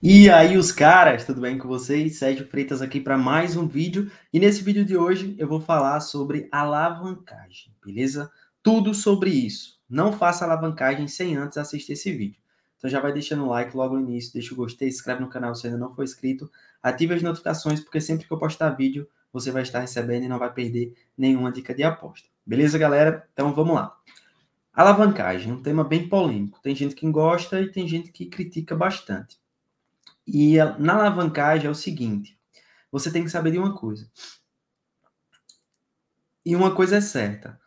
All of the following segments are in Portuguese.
E aí, os caras, tudo bem com vocês? Sérgio Freitas aqui para mais um vídeo. E nesse vídeo de hoje eu vou falar sobre alavancagem, beleza? Tudo sobre isso. Não faça alavancagem sem antes assistir esse vídeo. Então já vai deixando o like logo no início, deixa o gostei, se inscreve no canal se ainda não for inscrito, ative as notificações, porque sempre que eu postar vídeo, você vai estar recebendo e não vai perder nenhuma dica de aposta. Beleza, galera? Então vamos lá. Alavancagem, um tema bem polêmico. Tem gente que gosta e tem gente que critica bastante. E na alavancagem é o seguinte: você tem que saber de uma coisa. E uma coisa é certa: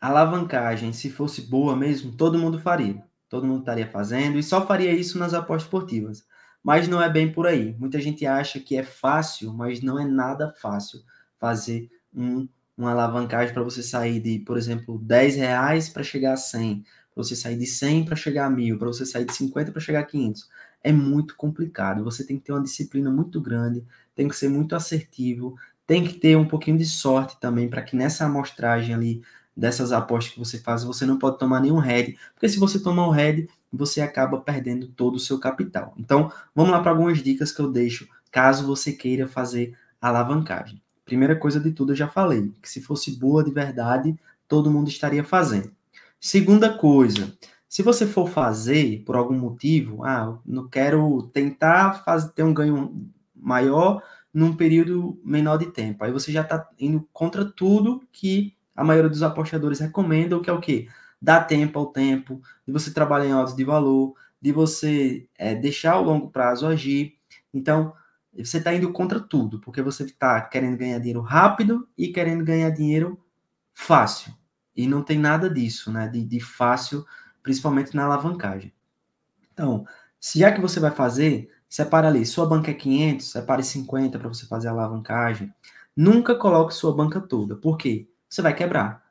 a alavancagem, se fosse boa mesmo, todo mundo faria. Todo mundo estaria fazendo e só faria isso nas apostas esportivas. Mas não é bem por aí. Muita gente acha que é fácil, mas não é nada fácil fazer um, uma alavancagem para você sair de, por exemplo, 10 reais para chegar a 100 você sair de 100 para chegar a 1000, para você sair de 50 para chegar a 500. É muito complicado. Você tem que ter uma disciplina muito grande, tem que ser muito assertivo, tem que ter um pouquinho de sorte também para que nessa amostragem ali dessas apostas que você faz, você não pode tomar nenhum head, porque se você tomar um head, você acaba perdendo todo o seu capital. Então, vamos lá para algumas dicas que eu deixo caso você queira fazer alavancagem. Primeira coisa de tudo, eu já falei, que se fosse boa de verdade, todo mundo estaria fazendo. Segunda coisa, se você for fazer por algum motivo, ah, não quero tentar fazer, ter um ganho maior num período menor de tempo. Aí você já está indo contra tudo que a maioria dos apostadores recomenda, o que é o quê? Dar tempo ao tempo, de você trabalhar em altos de valor, de você é, deixar o longo prazo agir. Então, você está indo contra tudo, porque você está querendo ganhar dinheiro rápido e querendo ganhar dinheiro fácil. E não tem nada disso, né? De, de fácil, principalmente na alavancagem. Então, se já é que você vai fazer, separa ali, sua banca é 500, separe 50 para você fazer a alavancagem. Nunca coloque sua banca toda, porque você vai quebrar.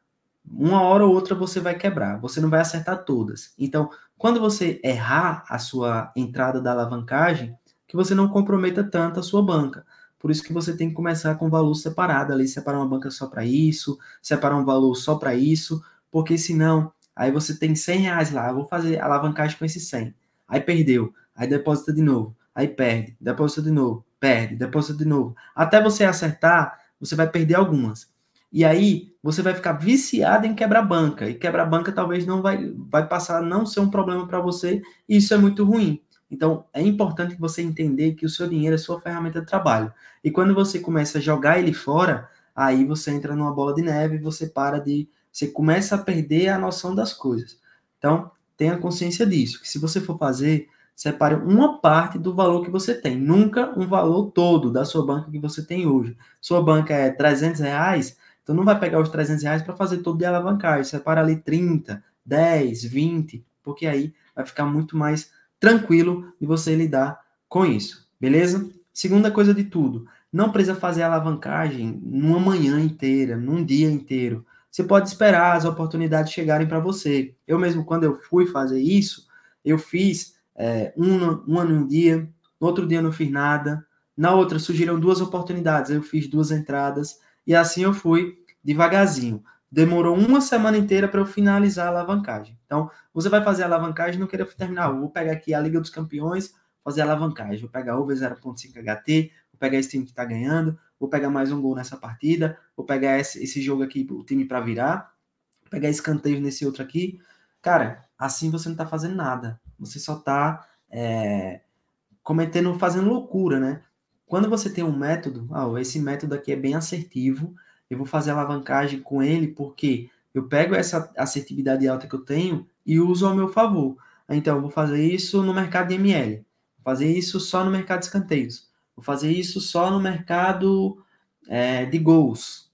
Uma hora ou outra você vai quebrar, você não vai acertar todas. Então, quando você errar a sua entrada da alavancagem, que você não comprometa tanto a sua banca. Por isso que você tem que começar com valor separado ali, separar uma banca só para isso, separar um valor só para isso, porque senão, aí você tem 100 reais lá, vou fazer alavancagem com esse 100. Aí perdeu, aí deposita de novo, aí perde, deposita de novo, perde, deposita de novo. Até você acertar, você vai perder algumas. E aí você vai ficar viciado em quebra-banca. E quebra-banca talvez não vai, vai passar a não ser um problema para você, e isso é muito ruim. Então, é importante que você entender que o seu dinheiro é sua ferramenta de trabalho. E quando você começa a jogar ele fora, aí você entra numa bola de neve, você para de, você começa a perder a noção das coisas. Então, tenha consciência disso, que se você for fazer, separe uma parte do valor que você tem, nunca um valor todo da sua banca que você tem hoje. Sua banca é 300 reais, então não vai pegar os 300 reais para fazer todo de alavancagem, separa ali 30, 10, 20, porque aí vai ficar muito mais tranquilo de você lidar com isso, beleza? Segunda coisa de tudo, não precisa fazer alavancagem numa manhã inteira, num dia inteiro. Você pode esperar as oportunidades chegarem para você. Eu mesmo, quando eu fui fazer isso, eu fiz é, um, um ano em um dia, no outro dia eu não fiz nada, na outra surgiram duas oportunidades, eu fiz duas entradas, e assim eu fui devagarzinho. Demorou uma semana inteira para eu finalizar a alavancagem. Então, você vai fazer a alavancagem não queria terminar. vou pegar aqui a Liga dos Campeões, fazer a alavancagem. Vou pegar over 0.5 HT, vou pegar esse time que está ganhando, vou pegar mais um gol nessa partida, vou pegar esse, esse jogo aqui, o time para virar, vou pegar escanteio nesse outro aqui. Cara, assim você não está fazendo nada. Você só está é, cometendo, fazendo loucura, né? Quando você tem um método, ah, esse método aqui é bem assertivo, eu vou fazer alavancagem com ele porque eu pego essa assertividade alta que eu tenho e uso ao meu favor. Então, eu vou fazer isso no mercado de ML, vou fazer isso só no mercado de escanteios, vou fazer isso só no mercado é, de gols.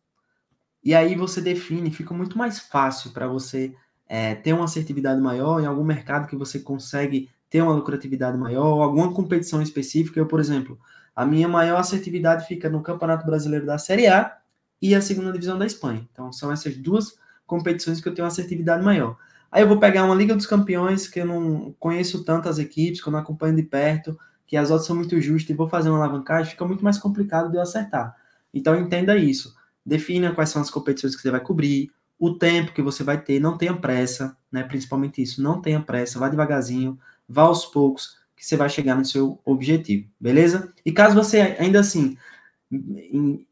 E aí você define, fica muito mais fácil para você é, ter uma assertividade maior em algum mercado que você consegue ter uma lucratividade maior, ou alguma competição específica. Eu, por exemplo, a minha maior assertividade fica no Campeonato Brasileiro da Série A, e a segunda divisão da Espanha. Então são essas duas competições que eu tenho uma assertividade maior. Aí eu vou pegar uma Liga dos Campeões, que eu não conheço tantas equipes, que eu não acompanho de perto, que as odds são muito justas e vou fazer uma alavancagem, fica muito mais complicado de eu acertar. Então entenda isso. Defina quais são as competições que você vai cobrir, o tempo que você vai ter, não tenha pressa, né? Principalmente isso, não tenha pressa, vá devagarzinho, vá aos poucos, que você vai chegar no seu objetivo, beleza? E caso você ainda assim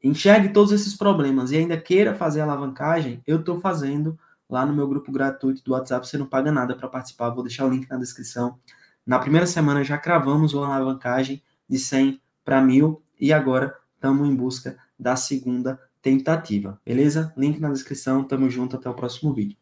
enxergue todos esses problemas e ainda queira fazer alavancagem, eu estou fazendo lá no meu grupo gratuito do WhatsApp. Você não paga nada para participar, vou deixar o link na descrição. Na primeira semana já cravamos uma alavancagem de 100 para 1000 e agora estamos em busca da segunda tentativa, beleza? Link na descrição, tamo junto, até o próximo vídeo.